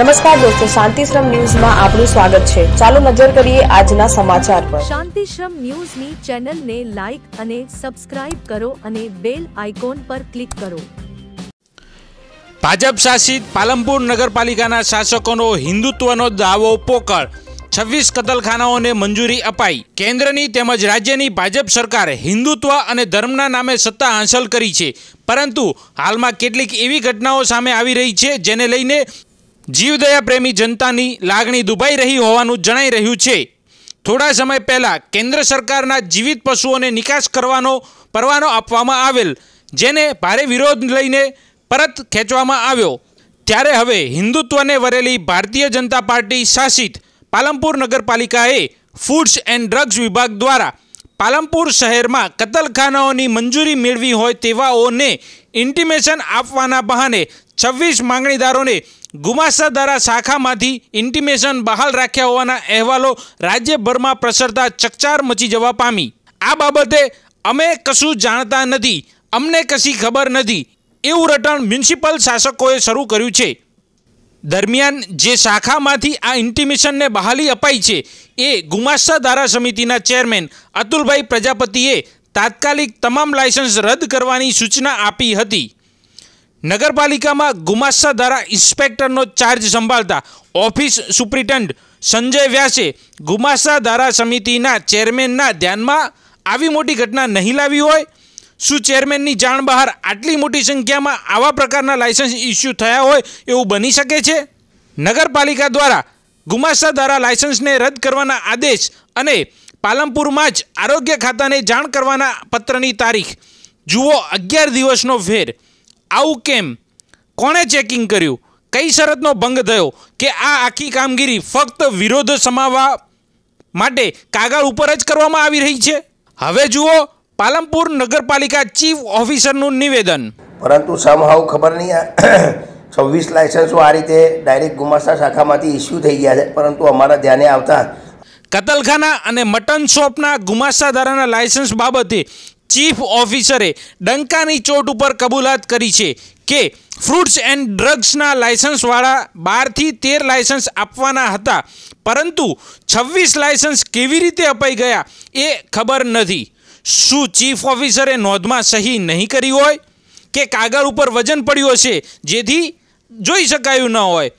નમસ્કાર દોસ્તો શાંતિશ્રમ ન્યૂઝમાં આપનું સ્વાગત છે ચાલો નજર કરીએ આજના સમાચાર પર શાંતિશ્રમ ન્યૂઝની ચેનલને લાઈક અને સબસ્ક્રાઇબ કરો અને બેલ આઇકોન પર ક્લિક કરો ભાજપ શાસિત પાલમપુર નગરપાલિકાના શાસકોનો હિન્દુત્વનો દાવો પોકળ છવ્વીસ કતલખાનાઓને મંજૂરી અપાઈ કેન્દ્રની તેમજ રાજ્યની ભાજપ સરકારે હિન્દુત્વ અને ધર્મના નામે સત્તા હાંસલ કરી છે પરંતુ હાલમાં કેટલીક એવી ઘટનાઓ સામે આવી રહી છે જેને લઈને જીવદયા પ્રેમી જનતાની લાગણી દુભાઈ રહી હોવાનું જણાઈ રહ્યું છે થોડા સમય પહેલાં કેન્દ્ર સરકારના જીવિત પશુઓને નિકાસ કરવાનો પરવાનો આપવામાં આવેલ જેને ભારે વિરોધ લઈને પરત ખેંચવામાં આવ્યો ત્યારે હવે હિન્દુત્વને વરેલી ભારતીય જનતા પાર્ટી શાસિત પાલમપુર નગરપાલિકાએ ફૂડ્સ એન્ડ ડ્રગ્સ વિભાગ દ્વારા પાલમપુર શહેરમાં કતલખાનાઓની મંજૂરી મેળવી હોય તેવાઓને ઇન્ટિમેશન આપવાના બહાને છવ્વીસ માંગણીદારોને ગુમાસાદારા શાખામાંથી ઇન્ટિમેશન બહાલ રાખ્યા હોવાના અહેવાલો રાજ્યભરમાં પ્રસરતા ચકચાર મચી જવા પામી આ બાબતે અમે કશું જાણતા નથી અમને કશી ખબર નથી એવું રટણ મ્યુનિસિપલ શાસકોએ શરૂ કર્યું છે દરમિયાન જે શાખામાંથી આ ઇન્ટિમેશનને બહાલી અપાઈ છે એ ગુમાસ્તા ધારા સમિતિના ચેરમેન અતુલભાઈ પ્રજાપતિએ તાત્કાલિક તમામ લાયસન્સ રદ કરવાની સૂચના આપી હતી નગરપાલિકામાં ગુમાસ્સા દ્વારા ઇન્સ્પેક્ટરનો ચાર્જ સંભાળતા ઓફિસ સુપ્રિન્ટેન્ડ સંજય વ્યાસે ગુમાસ્સા ધારા સમિતિના ચેરમેનના ધ્યાનમાં આવી મોટી ઘટના નહીં લાવી હોય શું ચેરમેનની જાણ બહાર આટલી મોટી સંખ્યામાં આવા પ્રકારના લાયસન્સ ઇસ્યુ થયા હોય એવું બની શકે છે નગરપાલિકા દ્વારા ગુમાસ્સા ધારા લાયસન્સને રદ કરવાના આદેશ અને પાલમપુરમાં જ આરોગ્ય ખાતાને જાણ કરવાના પત્રની તારીખ જુઓ અગિયાર દિવસનો ફેર આવું કેમ કોણે ચેકિંગ કર્યું કઈ શરતનો ભંગ થયો કે આ આખી કામગીરી ફક્ત વિરોધ સમાવવા માટે કાગળ ઉપર જ કરવામાં આવી રહી છે હવે જુઓ પાલમપુર નગરપાલિકા ચીફ ઓફિસરનું નિવેદન પરંતુ સમહાવ ખબર નહીં છવ્વીસ લાયસન્સો આ રીતે ડાયરેક્ટ ગુમાસ્તા શાખામાંથી ઇસ્યુ થઈ ગયા છે પરંતુ અમારા ધ્યાને આવતા કતલખાના અને મટન શોપના ગુમાસ્તાધારાના લાયસન્સ બાબતે ચીફ ઓફિસરે ડંકાની ચોટ ઉપર કબૂલાત કરી છે કે ફ્રૂટ્સ એન્ડ ડ્રગ્સના લાયસન્સવાળા બારથી તેર લાયસન્સ આપવાના હતા પરંતુ છવ્વીસ લાયસન્સ કેવી રીતે અપાઈ ગયા એ ખબર નથી શું ચીફ ઓફિસરે નોંધમાં સહી નહીં કરી હોય કે કાગળ ઉપર વજન પડ્યું હશે જેથી જોઈ શકાયું ન હોય